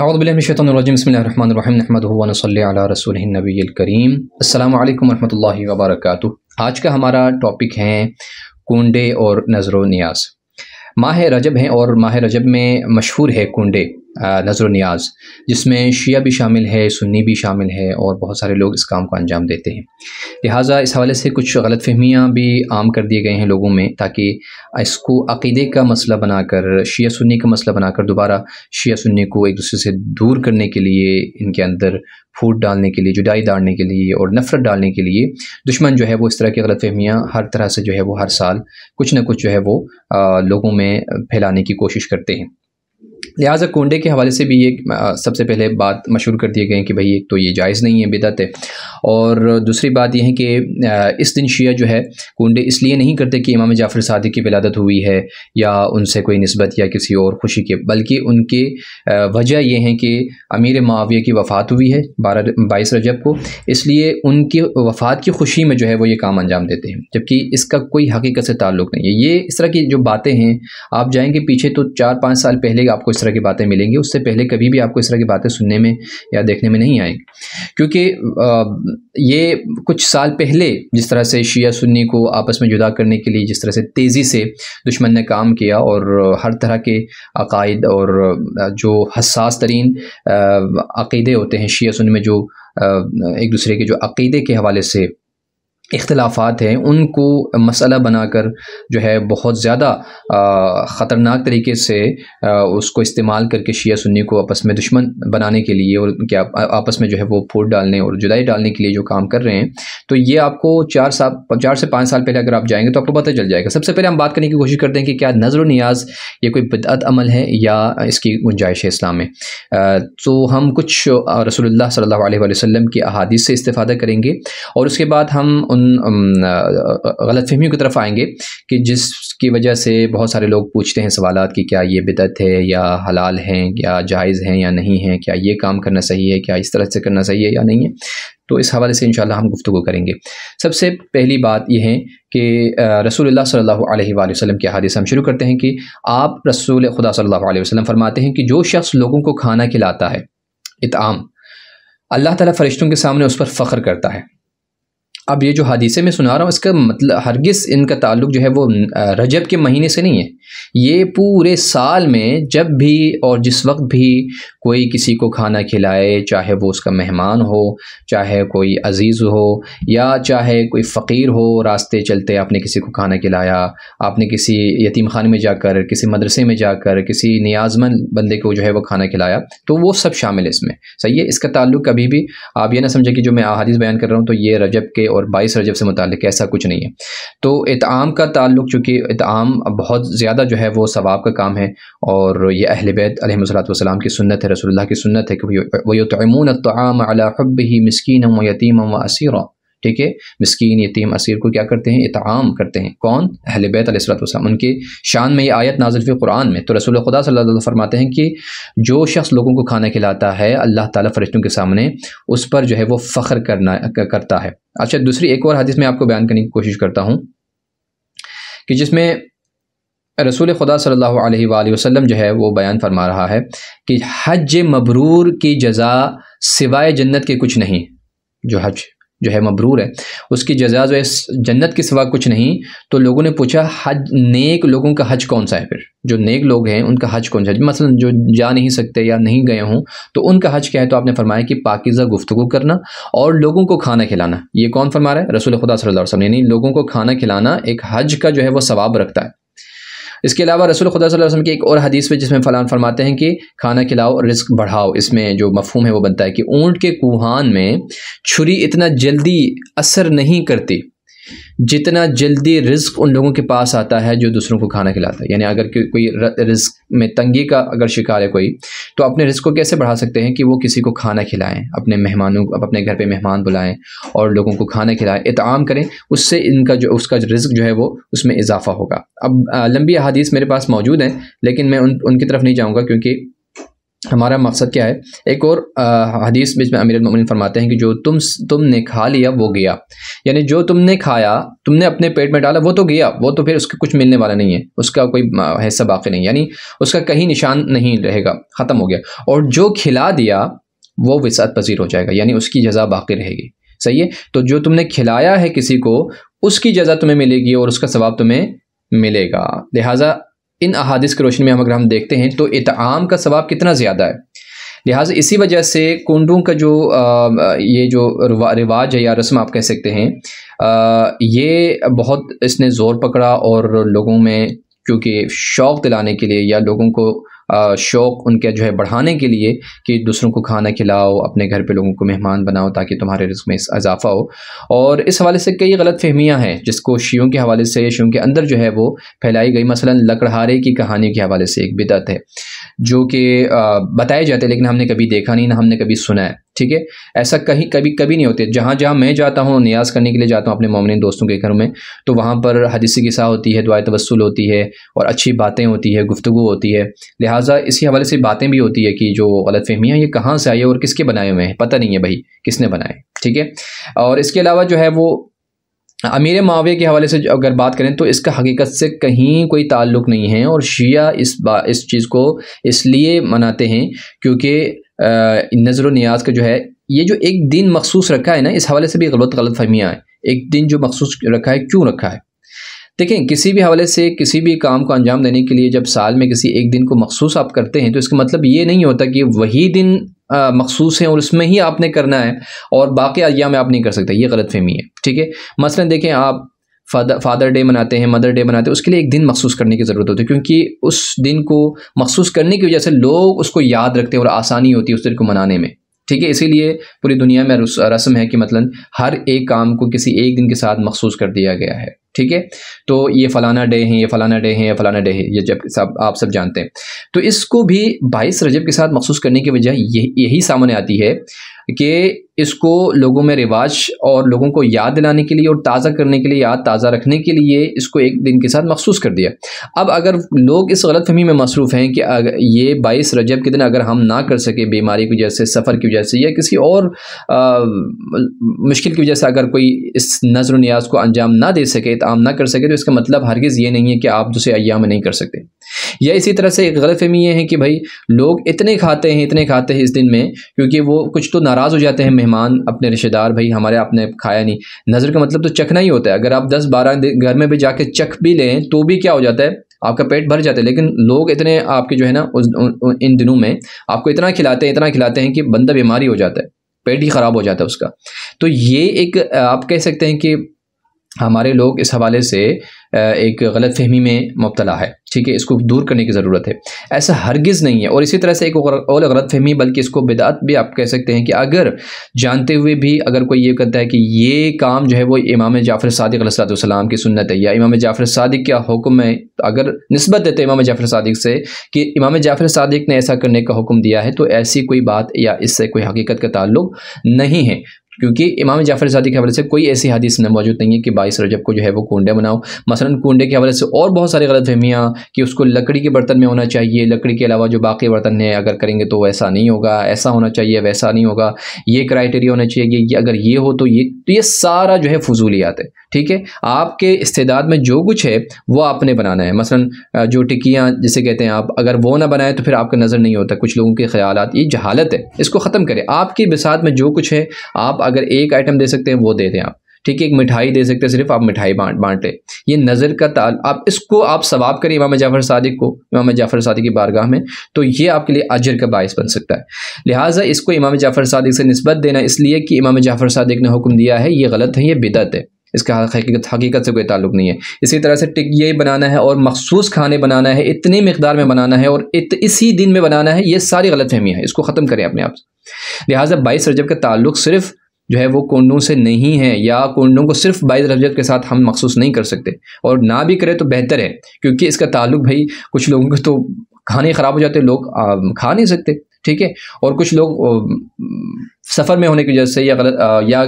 अज़बिल्लाशतरजीम नहमदनबीकरीम अल्लाम वरहमल वबरक आज का हमारा टॉपिक है कुंडे और नज़र व नियाज माह रजब हैं और माह रजब में मशहूर है कुंडे नजर न्याज जिसमें शिया भी शामिल है सुन्नी भी शामिल है और बहुत सारे लोग इस काम को अंजाम देते हैं लिहाजा इस हवाले से कुछ गलत फहमियाँ भी आम कर दिए गए हैं लोगों में ताकि इसको अकीदे का मसला बनाकर शिया सुन्नी का मसला बनाकर दोबारा शिया सुन्नी को एक दूसरे से दूर करने के लिए इनके अंदर फूट डालने के लिए जुदाई डालने के लिए और नफ़रत डालने के लिए दुश्मन जो है वो इस तरह की गलत फहमियाँ हर तरह से जो है वो हर साल कुछ ना कुछ जो है वो आ, लोगों में फैलाने की कोशिश करते हैं लिहाजा कोंडे के हवाले से भी ये सबसे पहले बात मशहूर कर दिए गए कि भाई एक तो ये जायज़ नहीं है बेदत है और दूसरी बात यह है कि इस दिन शिया जो है कोंडे इसलिए नहीं करते कि इमाम जाफ़र सदी की विलादत हुई है या उनसे कोई नस्बत या किसी और खुशी के बल्कि उनके वजह यह है कि अमीर माविया की वफ़ात हुई है बारह बाईस रजब को इसलिए उनकी वफ़ात की खुशी में जो है वो ये काम अंजाम देते हैं जबकि इसका कोई हकीकत से ताल्लुक़ नहीं है ये इस तरह की जो बातें हैं आप जाएँगे पीछे तो चार पाँच साल पहले आपको इस तरह की बातें मिलेंगी उससे पहले कभी भी आपको इस तरह की बातें सुनने में या देखने में नहीं आएंगी क्योंकि ये कुछ साल पहले जिस तरह से शिया सुन्नी को आपस में जुदा करने के लिए जिस तरह से तेज़ी से दुश्मन ने काम किया और हर तरह के अकायद और जो हसास तरीन अकीदे होते हैं शिया सुन्नी में जो एक दूसरे के जो अकीदे के हवाले से इख्लाफा हैं उनको मसला बनाकर जो है बहुत ज़्यादा ख़तरनाक तरीके से आ, उसको इस्तेमाल करके शिया सुन्नी को आपस में दुश्मन बनाने के लिए और क्या आपस में जो है वो फूट डालने और जुदाई डालने के लिए जो काम कर रहे हैं तो ये आपको चार साल चार से पाँच साल पहले अगर आप जाएंगे तो आपको पता चल जाएगा सबसे पहले हम बात करने की कोशिश करते हैं कि क्या नज़र न्याज ये कोई बदत अमल है या इसकी गुंजाइश है इस्लाम में तो हम कुछ रसोल्ला सल्ला वसम की अहादीत से इस्तः करेंगे और उसके बाद हम उन गलत फहमियों की तरफ आएंगे कि जिसकी वजह से बहुत सारे लोग पूछते हैं सवाल कि क्या ये बिदत है या हलाल हैं क्या जायज़ हैं या नहीं है क्या ये काम करना सही है क्या इस तरह से करना सही है या नहीं है तो इस हवाले से इन हम गुफ्तु करेंगे सबसे पहली बात यह है कि रसूलुल्लाह सल्लल्लाहु अलैहि वसल्लम के हदीस हम शुरू करते हैं कि आप रसूल खुदा सल्लल्लाहु अलैहि वसल्लम फरमाते हैं कि जो शख्स लोगों को खाना खिलाता है इताम अल्लाह ताला फरिश्तों के सामने उस पर फ़ख्र करता है अब ये जो हदीसे में सुना रहा हूँ इसका मतलब हरगिस इनका ताल्लुक जो है वो रजब के महीने से नहीं है ये पूरे साल में जब भी और जिस वक्त भी कोई किसी को खाना खिलाए चाहे वो उसका मेहमान हो चाहे कोई अज़ीज़ हो या चाहे कोई फ़कीर हो रास्ते चलते आपने किसी को खाना खिलाया आपने किसी यतीम खान में जाकर किसी मदरसे में जाकर किसी नियाजमंद बंदे को जो है वो खाना खिलाया तो वो सब शामिल है इसमें सही है इसका ताल्लुक कभी भी आप ये ना समझे कि जो मैं अदीस बयान कर रहा हूँ तो ये रजब के और बाईस रजब से मुतल ऐसा कुछ नहीं है तो इतम का ताल्लुक चूँकि इताम बहुत ज़्यादा जो है वो सवाब का काम है और ये अहल बैत अलैहिस्सलाम की सुनत है रसोल्ला की सुनत है कि वही तमून तमाम अलाब ही मस्किन व यतीम व असीरों ठीक है मस्किन यतीम असीर को क्या करते हैं इतआम करते हैं कौन अहल बैत अलैहिस्सलाम उनके शान में ये आयत नाजिल हुई कुरान में तो रसूल खुदा सल्लल्लाहु अलैहि वसल्लम फरमाते हैं कि जो शख्स लोगों को खाना खिलाता है अल्लाह ताला फरिश्तों के सामने उस पर जो है वो फ़ख्र करना करता है अच्छा दूसरी एक और हदीस में आपको बयान करने की कोशिश करता हूँ कि जिसमें रसूल खुदा सल्लल्लाहु अलैहि वसल्लम जो है वो बयान फरमा रहा है कि हज मबरूर की जजा सिवाय जन्नत के कुछ नहीं जो हज जो है मबरूर है उसकी जजा जो है जन्नत के सिवा कुछ नहीं तो लोगों ने पूछा हज नेक लोगों का हज कौन सा है फिर जो नेक लोग हैं उनका हज कौन सा है मसलन जो जा नहीं सकते या नहीं गए हों तो उनका हज क्या है तो आपने फरमाया कि पाकिज़ा गुफ्तु करना और लोगों को खाना खिलाना ये कौन फरमा रहा है रसूल खुदा सल्लल्लाहु यानी लोगों को खाना खिलाना एक हज का जो है वह सवाब रखता है इसके अलावा रसूल खुदा वसल्लम की एक और हदीस में जिसमें फलान फरमाते हैं कि खाना खिलाओ और रिस्क बढ़ाओ इसमें जो मफहूम है वो बनता है कि ऊँट के कुहान में छुरी इतना जल्दी असर नहीं करती जितना जल्दी रिस्क उन लोगों के पास आता है जो दूसरों को खाना खिलाता है यानी अगर कोई रिस्क में तंगी का अगर शिकार है कोई तो अपने रिस्क को कैसे बढ़ा सकते हैं कि वो किसी को खाना खिलाएं अपने मेहमानों अपने घर पे मेहमान बुलाएं और लोगों को खाना खिलाएं इतआम करें उससे इनका जो उसका जो रिस्क जो है वो उसमें इजाफा होगा अब लंबी अहादीस मेरे पास मौजूद हैं लेकिन मैं उन उनकी तरफ नहीं जाऊँगा क्योंकि हमारा मकसद क्या है एक और हदीस हदीस में अमीर उमिन फरमाते हैं कि जो तुम तुमने खा लिया वो गया यानी जो तुमने खाया तुमने अपने पेट में डाला वो तो गया वो तो फिर उसके कुछ मिलने वाला नहीं है उसका कोई हिस्सा बाकी नहीं यानी उसका कहीं निशान नहीं रहेगा ख़त्म हो गया और जो खिला दिया वो वसात पजीर हो जाएगा यानी उसकी जजा बाकी रहेगी सही है तो जो तुमने खिलाया है किसी को उसकी जजा तुम्हें मिलेगी और उसका सवाब तुम्हें मिलेगा लिहाजा इन अहादिस की रोशनी में हम अगर हम देखते हैं तो इतआम का सवाब कितना ज़्यादा है लिहाजा इसी वजह से कुंडों का जो आ, ये जो रिवाज है या रस्म आप कह सकते हैं आ, ये बहुत इसने ज़ोर पकड़ा और लोगों में क्योंकि शौक़ दिलाने के लिए या लोगों को शौक़ उनके जो है बढ़ाने के लिए कि दूसरों को खाना खिलाओ अपने घर पे लोगों को मेहमान बनाओ ताकि तुम्हारे रिस्क में इजाफा हो और इस हवाले से कई गलत फहमियाँ हैं जिसको शीयों के हवाले से शीयों के अंदर जो है वो फैलाई गई मसला लकड़हारे की कहानी के हवाले से एक बिदत है जो कि बताए जाते लेकिन हमने कभी देखा नहीं ना हमने कभी सुना है ठीक है ऐसा कहीं कभी कभी नहीं होते जहाँ जहाँ मैं जाता हूँ न्याज करने के लिए जाता हूँ अपने ममिन दोस्तों के घर में तो वहाँ पर हदीसी गसा होती है दुआ तवसल होती है और अच्छी बातें होती है गुफ्तु होती है लिहाजा इसी हवाले से बातें भी होती है कि जो गलत फहमियाँ ये कहाँ से आई है और किसके बनाए हुए हैं पता नहीं है भाई किसने बनाए ठीक है और इसके अलावा जो है वो अमीर मावे के हवाले से अगर बात करें तो इसका हकीकत से कहीं कोई ताल्लुक़ नहीं है और शिया इस बा इस चीज़ को इसलिए मनाते हैं क्योंकि नज़र नियाज का जो है ये जो एक दिन मखसूस रखा है ना इस हवाले से भी गलत गलत फहमियाँ हैं एक दिन जो मखसूस रखा है क्यों रखा है देखें किसी भी हवाले से किसी भी काम को अंजाम देने के लिए जब साल में किसी एक दिन को मखसूस आप करते हैं तो इसका मतलब ये नहीं होता कि वही दिन मखसूस है और उसमें ही आपने करना है और बाकी में आप नहीं कर सकते ये गलत फहमी है ठीक है मसला देखें आप फादर फादर डे मनाते हैं मदर डे मनाते हैं उसके लिए एक दिन मखसूस करने की ज़रूरत होती है क्योंकि उस दिन को मखसूस करने की वजह से लोग उसको याद रखते हैं और आसानी होती है उस दिन को मनाने में ठीक है इसीलिए पूरी दुनिया में रस्म है कि मतलब हर एक काम को किसी एक दिन के साथ मखसूस कर दिया गया है ठीक है तो ये फ़लाना डे हैं ये फ़लाना डे हैं ये फ़लाना डे है ये जब सब आप सब जानते हैं तो इसको भी बाईस रजब के साथ मखसूस करने की वजह यही सामने आती है कि इसको लोगों में रिवाज और लोगों को याद दिलाने के लिए और ताज़ा करने के लिए याद ताज़ा रखने के लिए इसको एक दिन के साथ मखसूस कर दिया अब अगर लोग इस गलत फहमी में मसरूफ़ हैं कि ये बाईस रजब के दिन अगर हम ना कर सकें बीमारी की वजह से सफ़र की वजह से या किसी और आ, मुश्किल की वजह से अगर कोई इस नजर न्याज को अंजाम ना दे सके तो आम ना कर सके तो इसका मतलब हरगिज़ ये नहीं है कि आप दूसरे अयाम में नहीं कर सकते या इसी तरह से एक गलत फहमी ये है कि भाई लोग इतने खाते हैं इतने खाते हैं इस दिन में क्योंकि वो कुछ तो नाराज़ हो जाते हैं मेहमान अपने रिश्तेदार भाई हमारे आपने खाया नहीं नज़र का मतलब तो चखना ही होता है अगर आप दस बारह घर में भी जाके चख भी लें तो भी क्या हो जाता है आपका पेट भर जाता है लेकिन लोग इतने आपके जो है ना उस इन दिनों में आपको इतना खिलाते हैं इतना खिलाते हैं कि बंदा बीमारी हो जाता है पेट ही ख़राब हो जाता है उसका तो ये एक आप कह सकते हैं कि हमारे लोग इस हवाले से एक गलत फहमी में मुबतला है ठीक है इसको दूर करने की ज़रूरत है ऐसा हरगिज़ नहीं है और इसी तरह से एक और गलत फहमी बल्कि इसको बिदात भी आप कह सकते हैं कि अगर जानते हुए भी अगर कोई ये कहता है कि ये काम जो है वो इमाम जाफ़र सदक सलाम की सुनत है या इमाम जाफ़र सदक का हुक्म है तो अगर नस्बत देते इमाम जाफ़र सदक से कि इमाम जाफ़र सदक ने ऐसा करने का हुक्म दिया है तो ऐसी कोई बात या इससे कोई हकीकत का ताल्लुक नहीं है क्योंकि इमाम जाफर सादी के हवाले से कोई ऐसी हदीस में मौजूद नहीं है कि बाईस रजब को जो है वो कुंडे बनाओ मसलन कुंडे के हवाले से और बहुत सारी गलत फहमियाँ कि उसको लकड़ी के बर्तन में होना चाहिए लकड़ी के अलावा जो बाकी बर्तन है अगर करेंगे तो वैसा नहीं होगा ऐसा होना चाहिए वैसा नहीं होगा ये क्राइटेरिया होना चाहिए कि अगर ये हो तो ये तो ये सारा जो है फजूलियात है ठीक है आपके इस्तेदाद में जो कुछ है वो आपने बनाना है मसला जो टिकियाँ जिसे कहते हैं आप अगर वो ना बनाएं तो फिर आपका नज़र नहीं होता कुछ लोगों के ख्याल ये जहालत है इसको ख़त्म करें आपकी बिसात में जो कुछ है आप अगर एक आइटम दे सकते हैं वो दे दें आप ठीक है एक मिठाई दे सकते हैं सिर्फ आप मिठाई बांट बांट लें ये नज़र का ताल आप इसको आप सवाब करें इमाम जाफ़र सादिक को इमाम जाफ़र सादिक की बारगाह में तो ये आपके लिए अजर का बायस बन सकता है लिहाजा इसको इमाम जाफ़र सादिक से नस्बत देना इसलिए कि इमाम जाफ़र सादिक ने हुक्म दिया है ये गलत है ये बिदत है इसका हकीकत हकीकत से कोई ताल्लुक नहीं है इसी तरह से टिक ये बनाना है और मखसूस खाने बनाना है इतनी मकदार में बनाना है और इत, इसी दिन में बनाना है ये सारी गलत फहमियाँ हैं इसको ख़त्म करें अपने आप से लिहाजा बाईस रजब का ताल्लुक सिर्फ़ जो है वो कुंडों से नहीं है या कुंडों को सिर्फ बाईस रजब के साथ हम मखसूस नहीं कर सकते और ना भी करें तो बेहतर है क्योंकि इसका ताल्लुक भाई कुछ लोगों के तो खाने ख़राब हो जाते लोग खा नहीं सकते ठीक है और कुछ लोग सफ़र में होने की वजह से या गलत या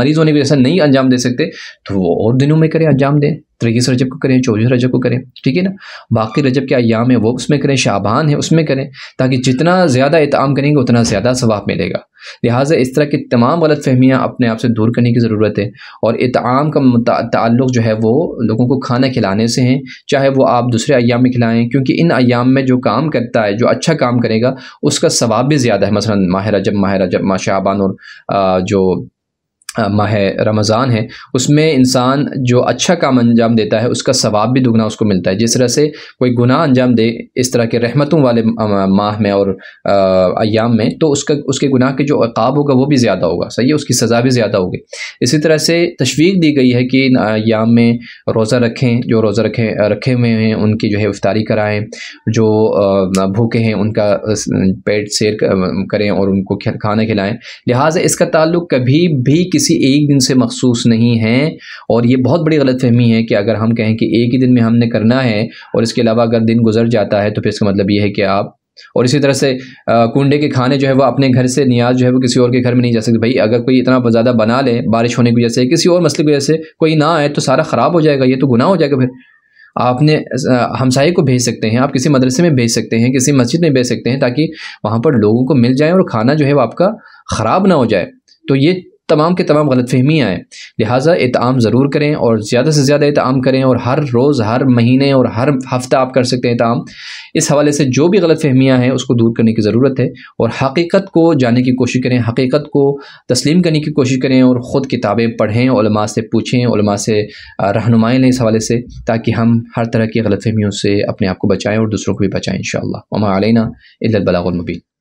मरीज़ होने की वजह से नहीं अंजाम दे सकते तो वो और दिनों में करें अंजाम दें तेईस रजब को करें चौबीस रजब को करें ठीक है ना बाकी रजब के अयाम है वो उसमें करें शाबान है उसमें करें ताकि जितना ज़्यादा इतम करेंगे उतना ज़्यादा स्वाब मिलेगा लिहाजा इस तरह की तमाम गलत फहमियाँ अपने आप से दूर करने की ज़रूरत है और इताम का ताल्लुक जो है वो लोगों को खाना खिलाने से हैं चाहे वो आप दूसरे अयाम में खिलाएँ क्योंकि इन अयाम में जो काम करता है जो अच्छा काम करेगा उसका सवाब भी ज़्यादा है मसला माह जब माहिर जब माशाबान और जो माह रमज़ान है उसमें इंसान जो अच्छा काम अंजाम देता है उसका सवाब भी दुगना उसको मिलता है जिस तरह से कोई गुनाह अंजाम दे इस तरह के रहमतों वाले माह में और अयाम में तो उसका उसके गुनाह के जो अकाब होगा वो भी ज़्यादा होगा सही है उसकी सज़ा भी ज़्यादा होगी इसी तरह से तशवीक दी गई है कि इन अयाम में रोज़ा रखें जो रोज़ा रखें रखे हुए हैं उनकी जो है इफ्तारी कराएँ जो भूखे हैं उनका पेट सैर करें और उनको खाना खिलाएँ लिहाजा इसका ताल्लुक कभी भी किसी किसी एक दिन से मखसूस नहीं है और ये बहुत बड़ी गलतफहमी है कि अगर हम कहें कि एक ही दिन में हमने करना है और इसके अलावा अगर दिन गुजर जाता है तो फिर इसका मतलब ये है कि आप और इसी तरह से कुंडे के खाने जो है वो अपने घर से न्याज जो है वो किसी और के घर में नहीं जा सकते भाई अगर कोई इतना ज़्यादा बना ले बारिश होने की वजह से किसी और मसले की वजह से कोई ना आए तो सारा ख़राब हो जाएगा ये तो गुनाह हो जाएगा फिर आपने हमसाये को भेज सकते हैं आप किसी मदरसे में भेज सकते हैं किसी मस्जिद में भेज सकते हैं ताकि वहाँ पर लोगों को मिल जाए और खाना जो है वो आपका ख़राब ना हो जाए तो ये तमाम के तमाम गलत फहमियाँ हैं लिहाजा इताम ज़रूर करें और ज़्यादा से ज़्यादा इताम करें और हर रोज़ हर महीने और हर हफ्ता आप कर सकते हैं इतम इस हवाले से जो भी गलत फहमियाँ हैं उसको दूर करने की ज़रूरत है और हकीकत को जानने की कोशिश करें हकीकत को तस्लीम करने की कोशिश करें और ख़ुद किताबें पढ़ें से पूछें से रहनुमाएँ लें इस हवाले से ताकि हम हर तरह की गलत फहमियों से अपने आप को बचाएँ और दूसरों को भी बचाएँ इन शाला अमा अलैना इलाबलामबीन